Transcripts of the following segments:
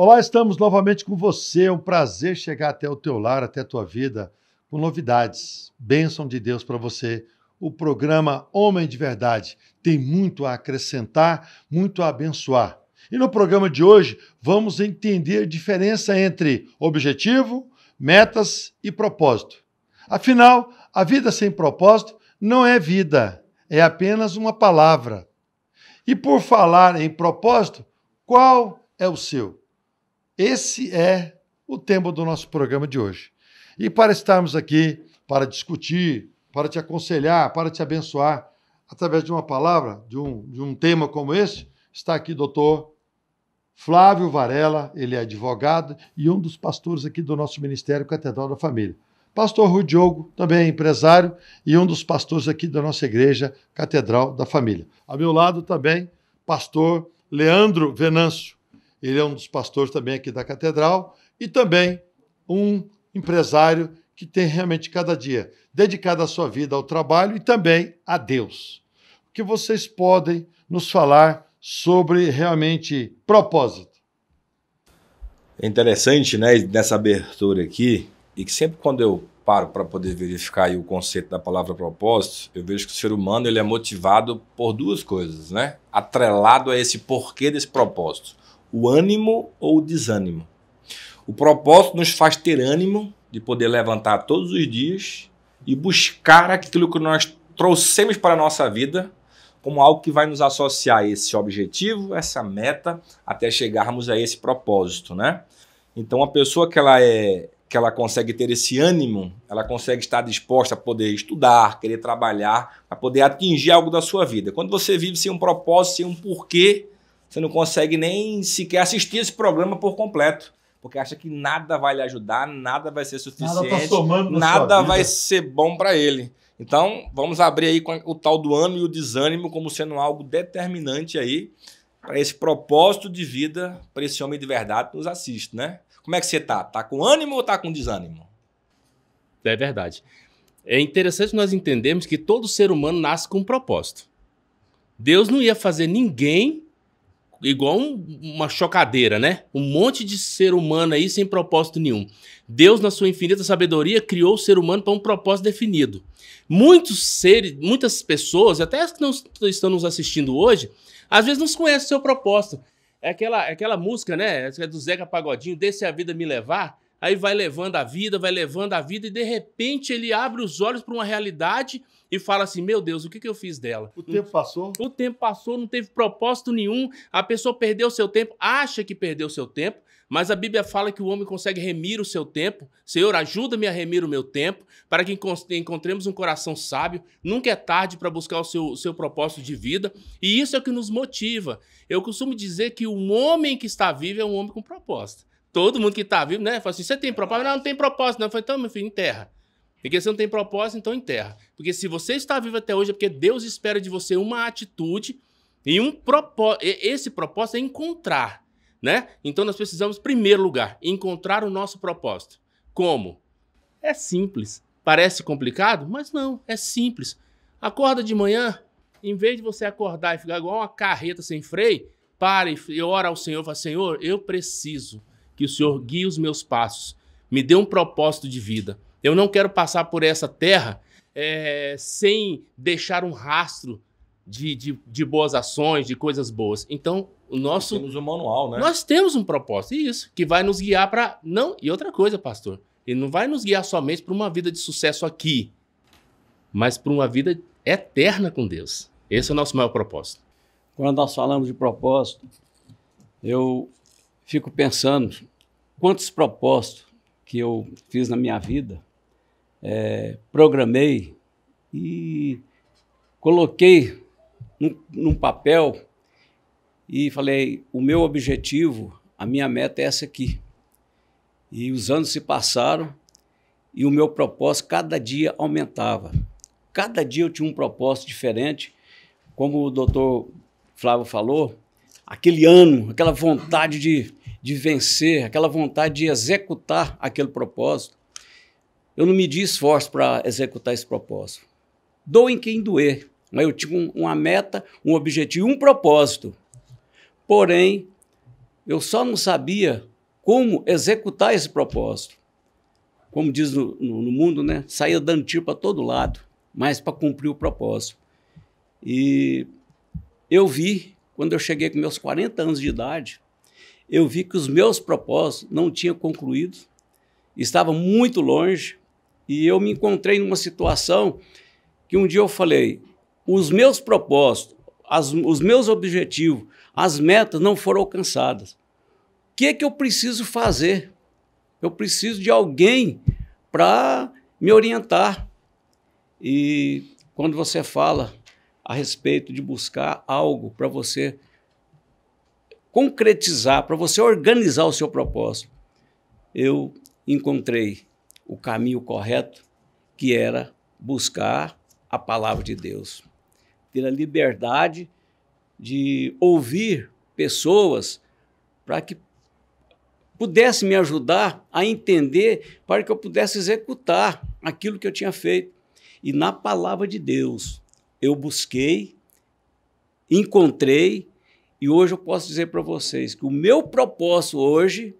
Olá, estamos novamente com você. É um prazer chegar até o teu lar, até a tua vida, com novidades. Bênção de Deus para você. O programa Homem de Verdade tem muito a acrescentar, muito a abençoar. E no programa de hoje vamos entender a diferença entre objetivo, metas e propósito. Afinal, a vida sem propósito não é vida, é apenas uma palavra. E por falar em propósito, qual é o seu? Esse é o tema do nosso programa de hoje. E para estarmos aqui para discutir, para te aconselhar, para te abençoar, através de uma palavra, de um, de um tema como esse, está aqui doutor Flávio Varela, ele é advogado e um dos pastores aqui do nosso Ministério Catedral da Família. Pastor Rui Diogo, também é empresário e um dos pastores aqui da nossa igreja Catedral da Família. A meu lado também, pastor Leandro Venâncio, ele é um dos pastores também aqui da catedral e também um empresário que tem realmente cada dia dedicado a sua vida ao trabalho e também a Deus. O que vocês podem nos falar sobre realmente propósito? É interessante, né, nessa abertura aqui, e que sempre quando eu paro para poder verificar o conceito da palavra propósito, eu vejo que o ser humano ele é motivado por duas coisas, né? Atrelado a esse porquê desse propósito o ânimo ou o desânimo. O propósito nos faz ter ânimo de poder levantar todos os dias e buscar aquilo que nós trouxemos para a nossa vida como algo que vai nos associar a esse objetivo, essa meta, até chegarmos a esse propósito, né? Então, a pessoa que ela é que ela consegue ter esse ânimo, ela consegue estar disposta a poder estudar, querer trabalhar, a poder atingir algo da sua vida. Quando você vive sem um propósito, sem um porquê, você não consegue nem sequer assistir esse programa por completo. Porque acha que nada vai lhe ajudar, nada vai ser suficiente, nada, tá nada vai ser bom para ele. Então, vamos abrir aí com o tal do ânimo e o desânimo como sendo algo determinante aí para esse propósito de vida, para esse homem de verdade que nos assiste, né? Como é que você tá? Tá com ânimo ou tá com desânimo? É verdade. É interessante nós entendermos que todo ser humano nasce com um propósito. Deus não ia fazer ninguém igual um, uma chocadeira, né? Um monte de ser humano aí sem propósito nenhum. Deus, na sua infinita sabedoria, criou o ser humano para um propósito definido. Muitos seres, muitas pessoas, até as que não estão nos assistindo hoje, às vezes não conhecem o seu propósito. É aquela, é aquela música, né? É do Zeca Pagodinho, Desse a Vida Me Levar aí vai levando a vida, vai levando a vida, e de repente ele abre os olhos para uma realidade e fala assim: Meu Deus, o que, que eu fiz dela? O tempo passou. O tempo passou, não teve propósito nenhum, a pessoa perdeu seu tempo, acha que perdeu seu tempo, mas a Bíblia fala que o homem consegue remir o seu tempo. Senhor, ajuda-me a remir o meu tempo, para que encontremos um coração sábio. Nunca é tarde para buscar o seu, seu propósito de vida. E isso é o que nos motiva. Eu costumo dizer que um homem que está vivo é um homem com proposta todo mundo que tá vivo, né? Fala assim: você tem propósito? Não, não tem propósito, não. Eu falei, então, meu filho, enterra. Porque você não tem propósito, então enterra. Porque se você está vivo até hoje, é porque Deus espera de você uma atitude e um propósito. Esse propósito é encontrar, né? Então nós precisamos, em primeiro lugar, encontrar o nosso propósito. Como? É simples. Parece complicado, mas não, é simples. Acorda de manhã, em vez de você acordar e ficar igual uma carreta sem freio, para e ora ao Senhor, fala, Senhor, eu preciso que o Senhor guie os meus passos, me dê um propósito de vida. Eu não quero passar por essa terra é, sem deixar um rastro de, de, de, boas ações, de coisas boas. Então, o nosso. Nós temos um manual, né? Nós temos um propósito, isso, que vai nos guiar para. Não, e outra coisa, pastor, ele não vai nos guiar somente para uma vida de sucesso aqui, mas para uma vida eterna com Deus. Esse é o nosso maior propósito. Quando nós falamos de propósito, eu fico pensando quantos propósitos que eu fiz na minha vida, é, programei e coloquei num, num papel e falei: o meu objetivo, a minha meta é essa aqui. E os anos se passaram e o meu propósito cada dia aumentava. Cada dia eu tinha um propósito diferente. Como o doutor Flávio falou, aquele ano, aquela vontade de de vencer, aquela vontade de executar aquele propósito, eu não medi esforço para executar esse propósito. Dou em quem doer, mas eu tinha uma meta, um objetivo, um propósito. Porém, eu só não sabia como executar esse propósito. Como diz no, no, no mundo, né? Saía dando tiro para todo lado, mas para cumprir o propósito. E eu vi, quando eu cheguei com meus 40 anos de idade, eu vi que os meus propósitos não tinham concluído, estava muito longe, e eu me encontrei numa situação que um dia eu falei: os meus propósitos, as, os meus objetivos, as metas não foram alcançadas. O que é que eu preciso fazer? Eu preciso de alguém para me orientar. E quando você fala a respeito de buscar algo para você concretizar, para você organizar o seu propósito, eu encontrei o caminho correto, que era buscar a palavra de Deus, ter a liberdade de ouvir pessoas para que pudesse me ajudar a entender, para que eu pudesse executar aquilo que eu tinha feito. E na palavra de Deus, eu busquei, encontrei e hoje eu posso dizer para vocês que o meu propósito hoje,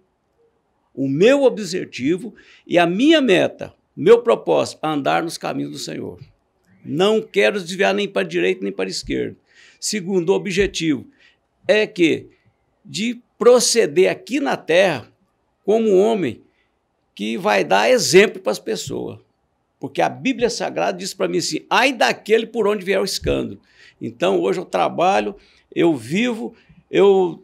o meu objetivo e a minha meta, meu propósito, é andar nos caminhos do Senhor. Não quero desviar nem para a direita nem para a esquerda. Segundo objetivo é que de proceder aqui na terra como homem que vai dar exemplo para as pessoas. Porque a Bíblia Sagrada diz para mim assim: ai daquele por onde vier o escândalo. Então hoje eu trabalho eu vivo, eu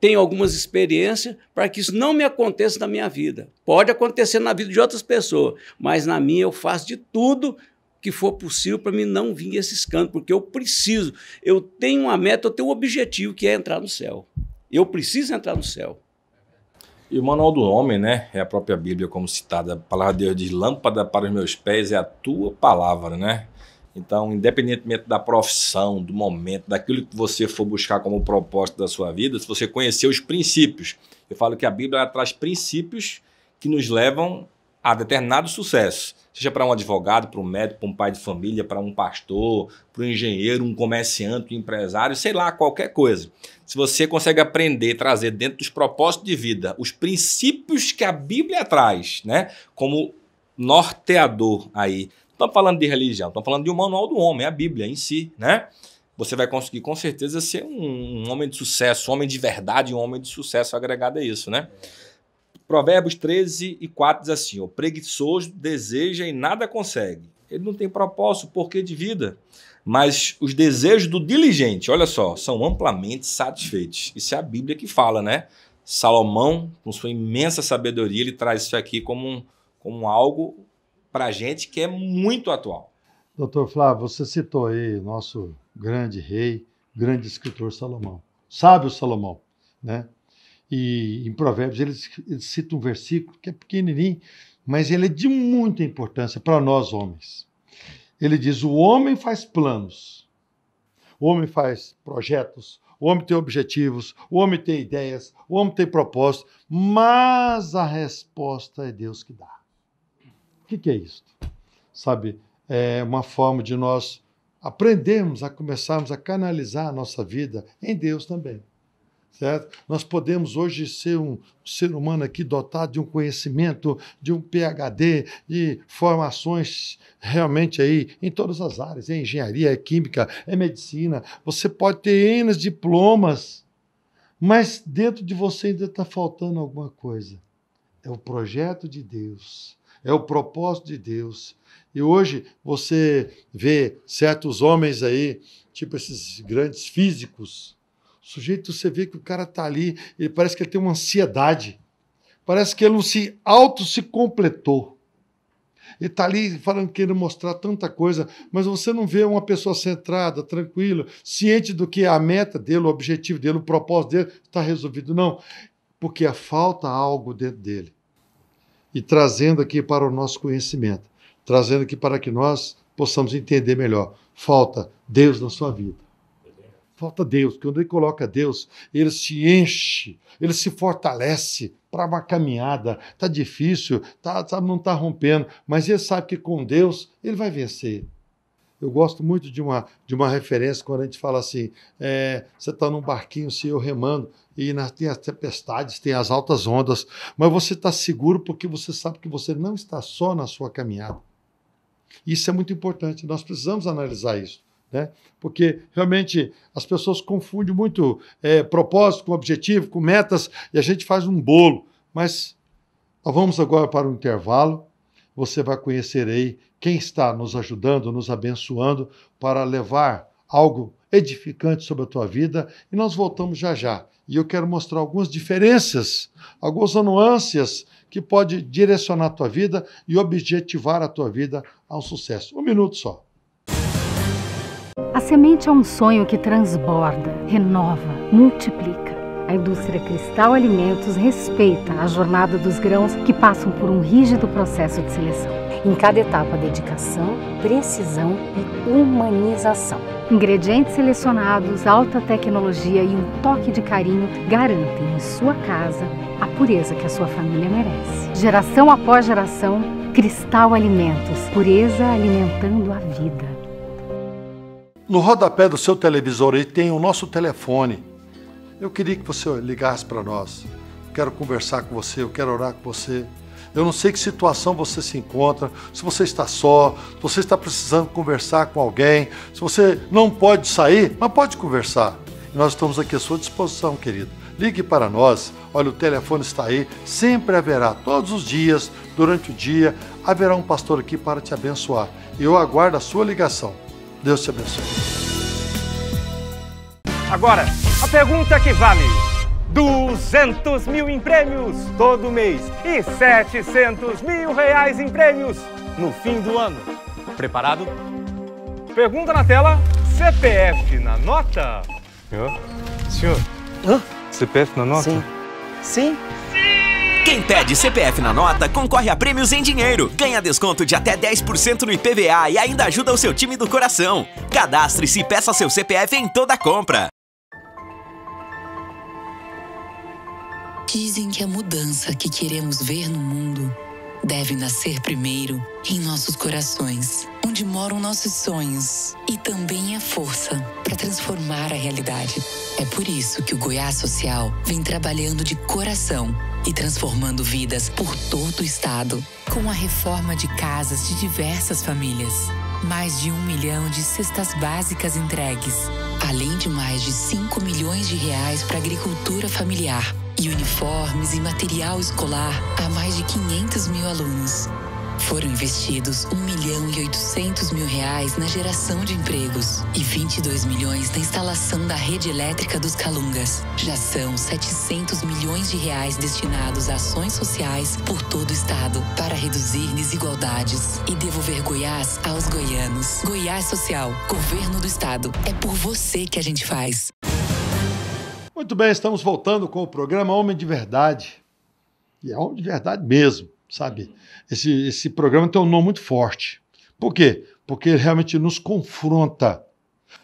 tenho algumas experiências para que isso não me aconteça na minha vida. Pode acontecer na vida de outras pessoas, mas na minha eu faço de tudo que for possível para mim não vir esse escândalo, porque eu preciso, eu tenho uma meta, eu tenho um objetivo que é entrar no céu. Eu preciso entrar no céu. E o manual do homem, né? É a própria Bíblia como citada. A palavra de Deus diz: lâmpada para os meus pés é a tua palavra, né? Então, independentemente da profissão, do momento, daquilo que você for buscar como propósito da sua vida, se você conhecer os princípios, eu falo que a Bíblia traz princípios que nos levam a determinado sucesso, seja para um advogado, para um médico, para um pai de família, para um pastor, para um engenheiro, um comerciante, um empresário, sei lá, qualquer coisa. Se você consegue aprender, trazer dentro dos propósitos de vida os princípios que a Bíblia traz, né, como norteador aí estamos falando de religião, estamos falando de um manual do homem, a Bíblia em si, né? Você vai conseguir com certeza ser um, um homem de sucesso, um homem de verdade, um homem de sucesso agregado a isso, né? Provérbios 13 e 4 diz assim: O preguiçoso deseja e nada consegue. Ele não tem propósito, porquê de vida. Mas os desejos do diligente, olha só, são amplamente satisfeitos. Isso é a Bíblia que fala, né? Salomão, com sua imensa sabedoria, ele traz isso aqui como, um, como algo para a gente que é muito atual. Doutor Flávio, você citou aí nosso grande rei, grande escritor Salomão. Sábio Salomão, né? E em Provérbios ele, ele cita um versículo que é pequenininho, mas ele é de muita importância para nós homens. Ele diz: o homem faz planos, o homem faz projetos, o homem tem objetivos, o homem tem ideias, o homem tem propósito, mas a resposta é Deus que dá que, que é isso? Sabe, é uma forma de nós aprendermos a começarmos a canalizar a nossa vida em Deus também. Certo? Nós podemos hoje ser um ser humano aqui dotado de um conhecimento, de um PhD, de formações realmente aí em todas as áreas, em engenharia, é química, é medicina. Você pode ter N diplomas, mas dentro de você ainda está faltando alguma coisa. É o projeto de Deus é o propósito de Deus. E hoje você vê certos homens aí, tipo esses grandes físicos, o sujeito, você vê que o cara tá ali, ele parece que ele tem uma ansiedade, parece que ele não se auto se completou. Ele está ali falando que ele mostrar tanta coisa, mas você não vê uma pessoa centrada, tranquila, ciente do que a meta dele, o objetivo dele, o propósito dele está resolvido. Não, porque falta algo dentro dele e trazendo aqui para o nosso conhecimento, trazendo aqui para que nós possamos entender melhor. Falta Deus na sua vida. Falta Deus, quando ele coloca Deus, ele se enche, ele se fortalece para uma caminhada. Tá difícil, tá, tá não tá rompendo, mas ele sabe que com Deus ele vai vencer. Eu gosto muito de uma, de uma referência quando a gente fala assim: é, você está num barquinho, se eu remando, e na, tem as tempestades, tem as altas ondas, mas você está seguro porque você sabe que você não está só na sua caminhada. Isso é muito importante, nós precisamos analisar isso. Né? Porque realmente as pessoas confundem muito é, propósito com objetivo, com metas, e a gente faz um bolo. Mas nós vamos agora para o um intervalo. Você vai conhecer aí quem está nos ajudando, nos abençoando para levar algo edificante sobre a tua vida. E nós voltamos já já. E eu quero mostrar algumas diferenças, algumas nuances que pode direcionar a tua vida e objetivar a tua vida ao sucesso. Um minuto só. A semente é um sonho que transborda, renova, multiplica. A indústria Cristal Alimentos respeita a jornada dos grãos que passam por um rígido processo de seleção. Em cada etapa, dedicação, precisão e humanização. Ingredientes selecionados, alta tecnologia e um toque de carinho garantem em sua casa a pureza que a sua família merece. Geração após geração, Cristal Alimentos, pureza alimentando a vida. No rodapé do seu televisor aí tem o nosso telefone. Eu queria que você ligasse para nós. Quero conversar com você, eu quero orar com você. Eu não sei que situação você se encontra, se você está só, se você está precisando conversar com alguém, se você não pode sair, mas pode conversar. nós estamos aqui à sua disposição, querido. Ligue para nós. Olha, o telefone está aí, sempre haverá, todos os dias, durante o dia, haverá um pastor aqui para te abençoar. E eu aguardo a sua ligação. Deus te abençoe. Agora, a pergunta que vale. 200 mil em prêmios todo mês e 700 mil reais em prêmios no fim do ano. Preparado? Pergunta na tela, CPF na nota? Senhor? Senhor? Hã? CPF na nota? Sim. Sim? Quem pede CPF na nota concorre a prêmios em dinheiro, ganha desconto de até 10% no IPVA e ainda ajuda o seu time do coração. Cadastre-se e peça seu CPF em toda compra. Dizem que a mudança que queremos ver no mundo deve nascer primeiro em nossos corações, onde moram nossos sonhos e também a força para transformar a realidade. É por isso que o Goiás Social vem trabalhando de coração e transformando vidas por todo o estado, com a reforma de casas de diversas famílias. Mais de um milhão de cestas básicas entregues, além de mais de 5 milhões de reais para agricultura familiar e uniformes e material escolar a mais de 500 mil alunos. Foram investidos 1 milhão e 800 mil reais na geração de empregos e 22 milhões na instalação da rede elétrica dos Calungas. Já são 700 milhões de reais destinados a ações sociais por todo o estado para reduzir desigualdades e devolver Goiás aos goianos. Goiás Social, governo do estado. É por você que a gente faz. Muito bem, estamos voltando com o programa Homem de Verdade. E é homem de verdade mesmo, sabe? Esse, esse programa tem um nome muito forte. Por quê? Porque ele realmente nos confronta.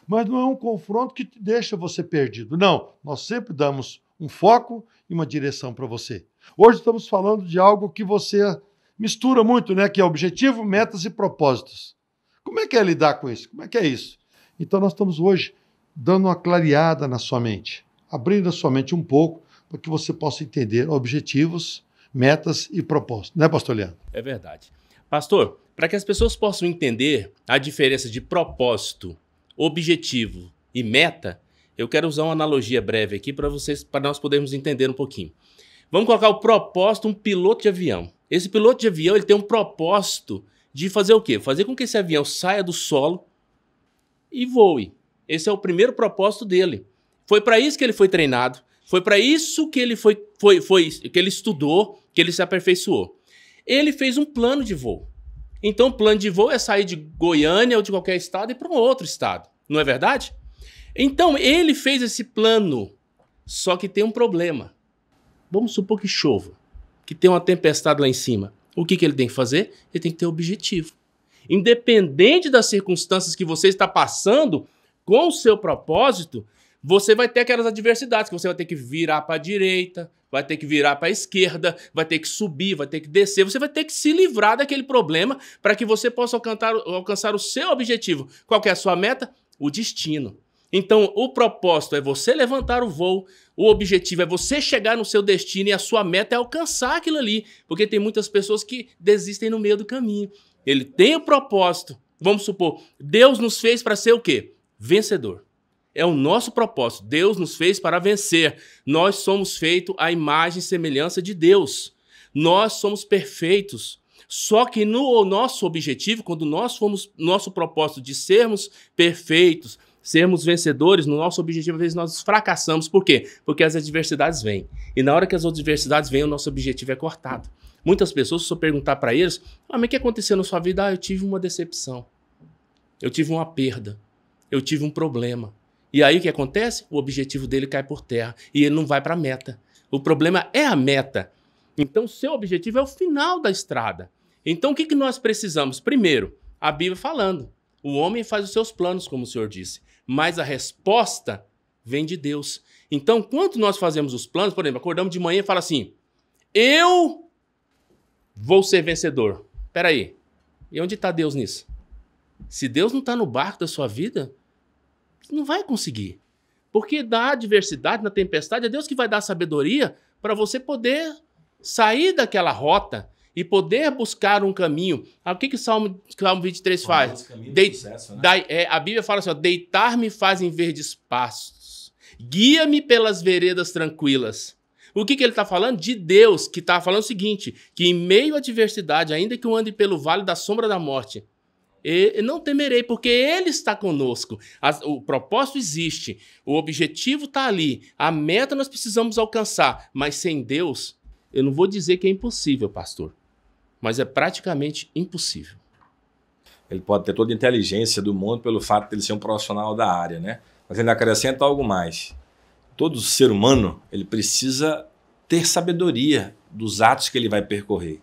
Mas não é um confronto que deixa você perdido. Não, nós sempre damos um foco e uma direção para você. Hoje estamos falando de algo que você mistura muito, né? Que é objetivo, metas e propósitos. Como é que é lidar com isso? Como é que é isso? Então nós estamos hoje dando uma clareada na sua mente abrindo a sua mente um pouco para que você possa entender objetivos, metas e propósitos. Né, pastor Leandro? É verdade. Pastor, para que as pessoas possam entender a diferença de propósito, objetivo e meta, eu quero usar uma analogia breve aqui para vocês, para nós podermos entender um pouquinho. Vamos colocar o propósito um piloto de avião. Esse piloto de avião, ele tem um propósito de fazer o quê? Fazer com que esse avião saia do solo e voe. Esse é o primeiro propósito dele. Foi para isso que ele foi treinado, foi para isso que ele foi, foi, foi que ele estudou, que ele se aperfeiçoou. Ele fez um plano de voo. Então, o plano de voo é sair de Goiânia ou de qualquer estado e para um outro estado, não é verdade? Então, ele fez esse plano, só que tem um problema. Vamos supor que chova, que tem uma tempestade lá em cima. O que, que ele tem que fazer? Ele tem que ter objetivo. Independente das circunstâncias que você está passando, com o seu propósito, você vai ter aquelas adversidades que você vai ter que virar para a direita, vai ter que virar para a esquerda, vai ter que subir, vai ter que descer. Você vai ter que se livrar daquele problema para que você possa alcançar, alcançar o seu objetivo. Qual é a sua meta? O destino. Então, o propósito é você levantar o voo, o objetivo é você chegar no seu destino e a sua meta é alcançar aquilo ali, porque tem muitas pessoas que desistem no meio do caminho. Ele tem o propósito. Vamos supor, Deus nos fez para ser o quê? Vencedor. É o nosso propósito. Deus nos fez para vencer. Nós somos feitos à imagem e semelhança de Deus. Nós somos perfeitos. Só que no nosso objetivo, quando nós formos, nosso propósito de sermos perfeitos, sermos vencedores, no nosso objetivo, às vezes nós fracassamos. Por quê? Porque as adversidades vêm. E na hora que as adversidades vêm, o nosso objetivo é cortado. Muitas pessoas, se eu perguntar para eles, ah, mas o que aconteceu na sua vida? Ah, eu tive uma decepção. Eu tive uma perda. Eu tive um problema. E aí o que acontece? O objetivo dele cai por terra e ele não vai para a meta. O problema é a meta. Então, seu objetivo é o final da estrada. Então, o que, que nós precisamos? Primeiro, a Bíblia falando. O homem faz os seus planos, como o Senhor disse, mas a resposta vem de Deus. Então, quando nós fazemos os planos, por exemplo, acordamos de manhã e fala assim: Eu vou ser vencedor. Peraí, e onde está Deus nisso? Se Deus não está no barco da sua vida, não vai conseguir. Porque na adversidade, na tempestade, é Deus que vai dar sabedoria para você poder sair daquela rota e poder buscar um caminho. Ah, o que que Salmo, Salmo 23 faz? Dei, sucesso, né? é, a Bíblia fala assim, deitar-me faz em verdes pastos, guia-me pelas veredas tranquilas. O que, que ele está falando? De Deus, que está falando o seguinte, que em meio à adversidade, ainda que eu ande pelo vale da sombra da morte, e não temerei, porque Ele está conosco. As, o propósito existe, o objetivo está ali, a meta nós precisamos alcançar, mas sem Deus, eu não vou dizer que é impossível, pastor, mas é praticamente impossível. Ele pode ter toda a inteligência do mundo pelo fato de ele ser um profissional da área, né? Mas ele acrescenta algo mais. Todo ser humano ele precisa ter sabedoria dos atos que ele vai percorrer.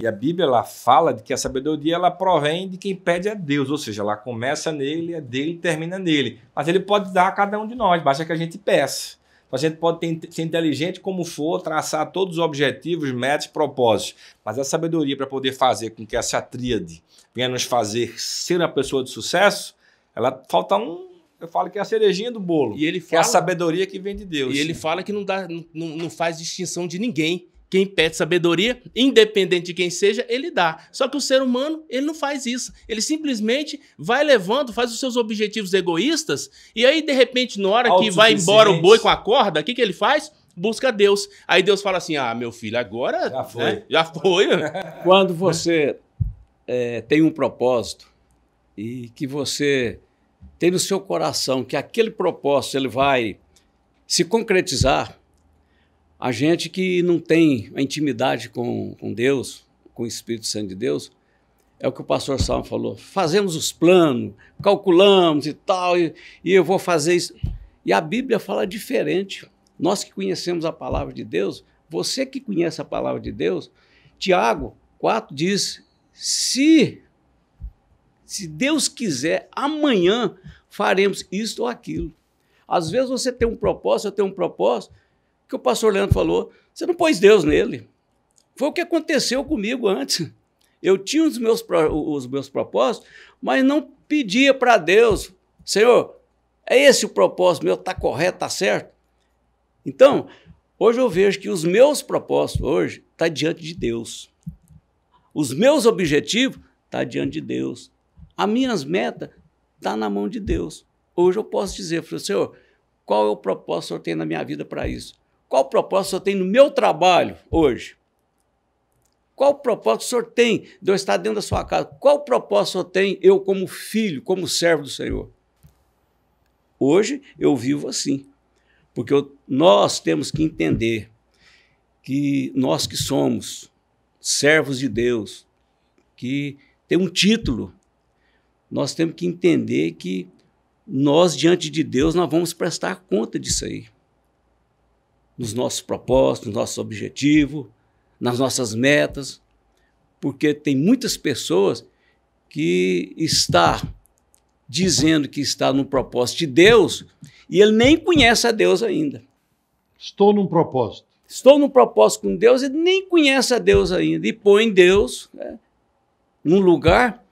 E a Bíblia ela fala de que a sabedoria ela provém de quem pede a Deus, ou seja, ela começa nele, é dele e termina nele. Mas ele pode dar a cada um de nós, basta que a gente peça. Então a gente pode ser inteligente como for, traçar todos os objetivos, metas, propósitos. Mas a sabedoria para poder fazer com que essa tríade venha nos fazer ser uma pessoa de sucesso, ela falta um, eu falo que é a cerejinha do bolo. E ele fala, que é a sabedoria que vem de Deus. E ele fala que não, dá, não, não faz distinção de ninguém. Quem pede sabedoria, independente de quem seja, ele dá. Só que o ser humano, ele não faz isso. Ele simplesmente vai levando, faz os seus objetivos egoístas, e aí, de repente, na hora que vai embora o boi com a corda, o que, que ele faz? Busca Deus. Aí Deus fala assim: ah, meu filho, agora. Já né, foi. Né? Já foi. Quando você é, tem um propósito e que você tem no seu coração que aquele propósito ele vai se concretizar, a gente que não tem a intimidade com, com Deus, com o Espírito Santo de Deus, é o que o pastor Salmo falou. Fazemos os planos, calculamos e tal, e, e eu vou fazer isso. E a Bíblia fala diferente. Nós que conhecemos a palavra de Deus, você que conhece a palavra de Deus, Tiago 4 diz: se, se Deus quiser, amanhã faremos isto ou aquilo. Às vezes você tem um propósito, eu tenho um propósito, que o pastor Leandro falou, você não pôs Deus nele. Foi o que aconteceu comigo antes. Eu tinha os meus, os meus propósitos, mas não pedia para Deus, Senhor, é esse o propósito meu, está correto, está certo? Então, hoje eu vejo que os meus propósitos hoje estão tá diante de Deus. Os meus objetivos estão tá diante de Deus. As minhas metas estão tá na mão de Deus. Hoje eu posso dizer, Senhor, qual é o propósito que o Senhor tem na minha vida para isso? Qual propósito o senhor tem no meu trabalho hoje? Qual propósito o senhor tem de eu estar dentro da sua casa? Qual propósito o senhor tem eu como filho, como servo do Senhor? Hoje eu vivo assim, porque eu, nós temos que entender que nós que somos servos de Deus, que tem um título, nós temos que entender que nós diante de Deus nós vamos prestar conta disso aí nos nossos propósitos, nos nossos objetivos, nas nossas metas, porque tem muitas pessoas que está dizendo que está no propósito de Deus e ele nem conhece a Deus ainda. Estou num propósito. Estou num propósito com Deus e nem conhece a Deus ainda. E põe Deus né, num lugar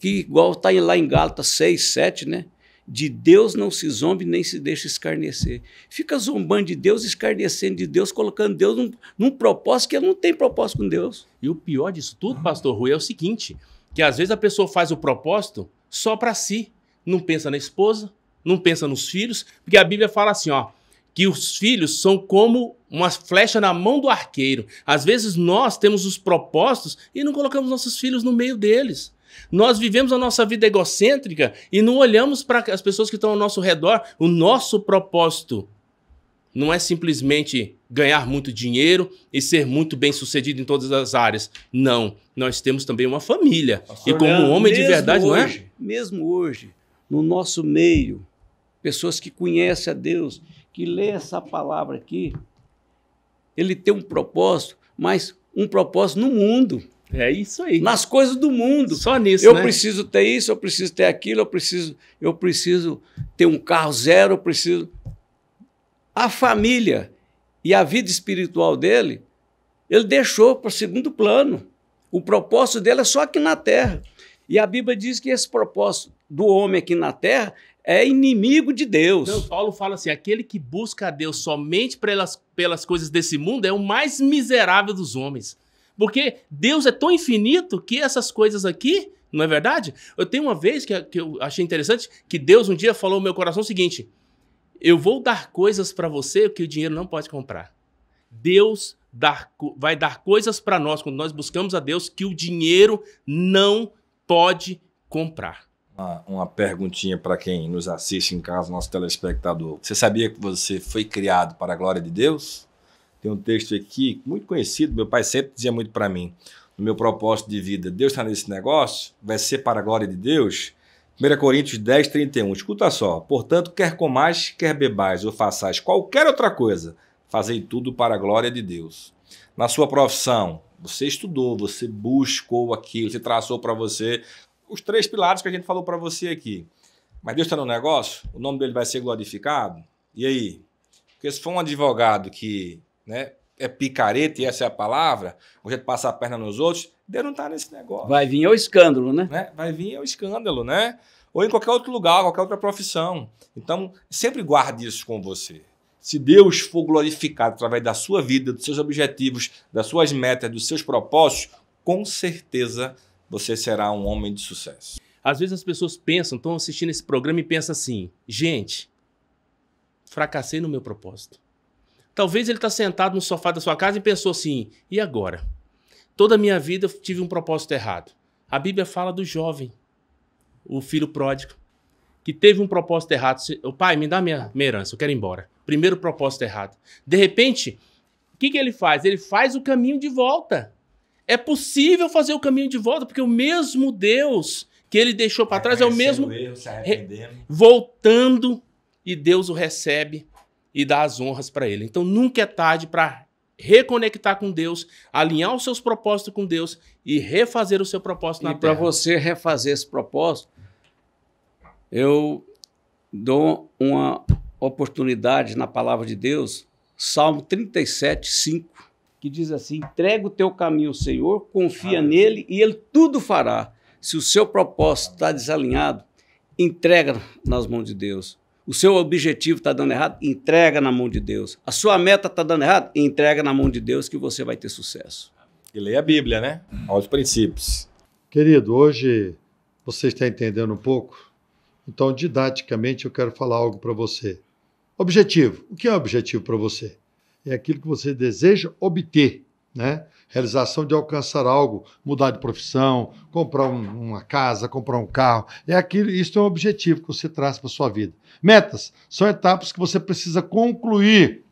que, igual está lá em Gálatas 6, 7, né? De Deus não se zombe nem se deixa escarnecer. Fica zombando de Deus, escarnecendo de Deus, colocando Deus num, num propósito que não tem propósito com Deus. E o pior disso tudo, pastor Rui, é o seguinte: que às vezes a pessoa faz o propósito só para si, não pensa na esposa, não pensa nos filhos, porque a Bíblia fala assim, ó, que os filhos são como uma flecha na mão do arqueiro. Às vezes nós temos os propósitos e não colocamos nossos filhos no meio deles. Nós vivemos a nossa vida egocêntrica e não olhamos para as pessoas que estão ao nosso redor. O nosso propósito não é simplesmente ganhar muito dinheiro e ser muito bem sucedido em todas as áreas. Não. Nós temos também uma família. e como homem de verdade, hoje, não é? Mesmo hoje, no nosso meio, pessoas que conhecem a Deus, que lê essa palavra aqui, ele tem um propósito, mas um propósito no mundo. É isso aí. Nas coisas do mundo. Só nisso. Eu né? preciso ter isso, eu preciso ter aquilo, eu preciso, eu preciso ter um carro zero, eu preciso. A família e a vida espiritual dele, ele deixou para segundo plano. O propósito dele é só aqui na terra. E a Bíblia diz que esse propósito do homem aqui na terra é inimigo de Deus. Então, Paulo fala assim: aquele que busca a Deus somente pelas, pelas coisas desse mundo é o mais miserável dos homens. Porque Deus é tão infinito que essas coisas aqui, não é verdade? Eu tenho uma vez que, que eu achei interessante que Deus um dia falou ao meu coração o seguinte: eu vou dar coisas para você que o dinheiro não pode comprar. Deus dar, vai dar coisas para nós quando nós buscamos a Deus que o dinheiro não pode comprar. Uma, uma perguntinha para quem nos assiste em casa, nosso telespectador. Você sabia que você foi criado para a glória de Deus? Tem um texto aqui, muito conhecido, meu pai sempre dizia muito para mim, no meu propósito de vida: Deus está nesse negócio, vai ser para a glória de Deus. 1 Coríntios 10, 31. Escuta só. Portanto, quer comais, quer bebais ou façais qualquer outra coisa, fazei tudo para a glória de Deus. Na sua profissão, você estudou, você buscou aquilo, você traçou para você os três pilares que a gente falou para você aqui. Mas Deus está no negócio, o nome dele vai ser glorificado. E aí? Porque se for um advogado que né? É picareta, e essa é a palavra, o jeito de passar a perna nos outros, Deus não está nesse negócio. Vai vir é o escândalo, né? né? Vai vir é o escândalo, né? Ou em qualquer outro lugar, qualquer outra profissão. Então, sempre guarde isso com você. Se Deus for glorificado através da sua vida, dos seus objetivos, das suas metas, dos seus propósitos, com certeza você será um homem de sucesso. Às vezes as pessoas pensam, estão assistindo esse programa e pensam assim: gente, fracassei no meu propósito. Talvez ele está sentado no sofá da sua casa e pensou assim: e agora? Toda a minha vida eu tive um propósito errado. A Bíblia fala do jovem, o filho pródigo, que teve um propósito errado. O pai, me dá minha, minha herança, eu quero ir embora. Primeiro propósito errado. De repente, o que, que ele faz? Ele faz o caminho de volta. É possível fazer o caminho de volta, porque o mesmo Deus que ele deixou para trás é o mesmo. erro, se voltando e Deus o recebe e dar as honras para Ele. Então nunca é tarde para reconectar com Deus, alinhar os seus propósitos com Deus e refazer o seu propósito na e Terra. E para você refazer esse propósito, eu dou uma oportunidade na palavra de Deus, Salmo 37, 5, que diz assim: entrega o teu caminho ao Senhor, confia Amém. nele e ele tudo fará. Se o seu propósito está desalinhado, entrega nas mãos de Deus. O seu objetivo está dando errado? Entrega na mão de Deus. A sua meta está dando errado? Entrega na mão de Deus que você vai ter sucesso. E leia a Bíblia, né? Aos princípios. Querido, hoje você está entendendo um pouco? Então, didaticamente, eu quero falar algo para você. Objetivo. O que é objetivo para você? É aquilo que você deseja obter, né? realização de alcançar algo, mudar de profissão, comprar um, uma casa, comprar um carro. É aquilo, isso é um objetivo que você traz para sua vida. Metas são etapas que você precisa concluir.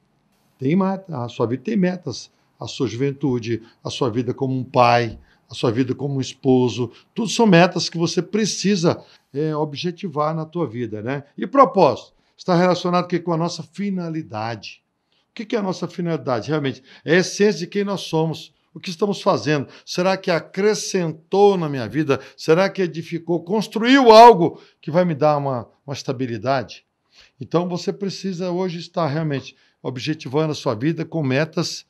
Tem meta, a sua vida tem metas, a sua juventude, a sua vida como um pai, a sua vida como um esposo, tudo são metas que você precisa é, objetivar na tua vida, né? E propósito está relacionado aqui com a nossa finalidade. O que é a nossa finalidade? Realmente, é a essência de quem nós somos. O que estamos fazendo? Será que acrescentou na minha vida? Será que edificou, construiu algo que vai me dar uma, uma estabilidade? Então você precisa hoje estar realmente objetivando a sua vida com metas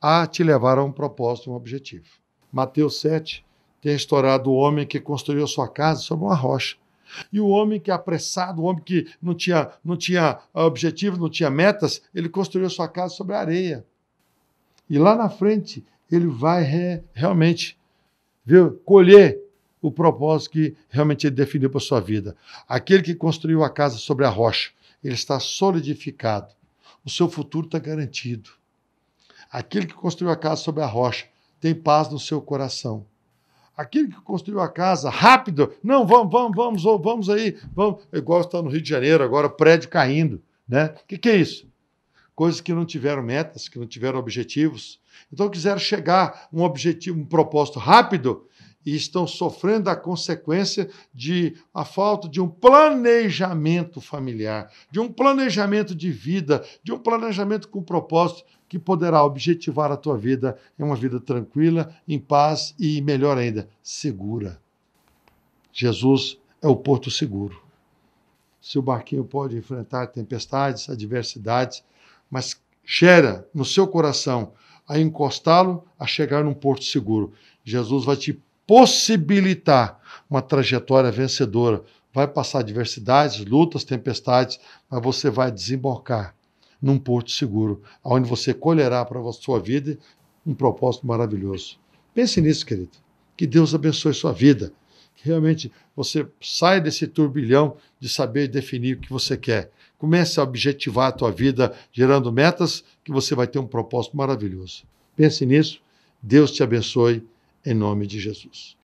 a te levar a um propósito, um objetivo. Mateus 7 tem estourado o homem que construiu a sua casa sobre uma rocha. E o homem que é apressado, o homem que não tinha, não tinha objetivo, não tinha metas, ele construiu a sua casa sobre a areia. E lá na frente, ele vai re, realmente viu, colher o propósito que realmente ele definiu para a sua vida. Aquele que construiu a casa sobre a rocha, ele está solidificado. O seu futuro está garantido. Aquele que construiu a casa sobre a rocha tem paz no seu coração. Aquele que construiu a casa rápido, não, vamos, vamos, vamos, vamos aí, vamos. Igual está no Rio de Janeiro agora, prédio caindo, né? O que, que é isso? coisas que não tiveram metas, que não tiveram objetivos. Então quiseram chegar a um objetivo, um propósito rápido e estão sofrendo a consequência de a falta de um planejamento familiar, de um planejamento de vida, de um planejamento com propósito que poderá objetivar a tua vida em uma vida tranquila, em paz e melhor ainda, segura. Jesus é o porto seguro. Se o barquinho pode enfrentar tempestades, adversidades, mas gera no seu coração a encostá-lo a chegar num porto seguro. Jesus vai te possibilitar uma trajetória vencedora. Vai passar adversidades, lutas, tempestades, mas você vai desembocar num porto seguro, onde você colherá para a sua vida um propósito maravilhoso. Pense nisso, querido. Que Deus abençoe sua vida. Que realmente você saia desse turbilhão de saber definir o que você quer Comece a objetivar a tua vida gerando metas que você vai ter um propósito maravilhoso. Pense nisso. Deus te abençoe em nome de Jesus.